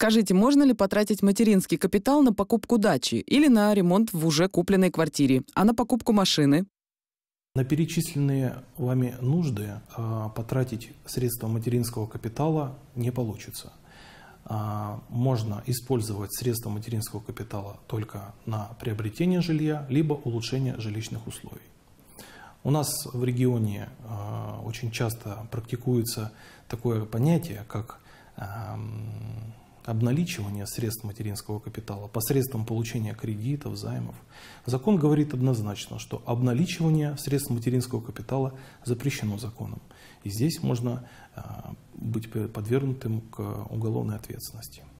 Скажите, можно ли потратить материнский капитал на покупку дачи или на ремонт в уже купленной квартире, а на покупку машины? На перечисленные вами нужды а, потратить средства материнского капитала не получится. А, можно использовать средства материнского капитала только на приобретение жилья, либо улучшение жилищных условий. У нас в регионе а, очень часто практикуется такое понятие, как обналичивания средств материнского капитала посредством получения кредитов, займов, закон говорит однозначно, что обналичивание средств материнского капитала запрещено законом. И здесь можно а, быть подвергнутым к уголовной ответственности.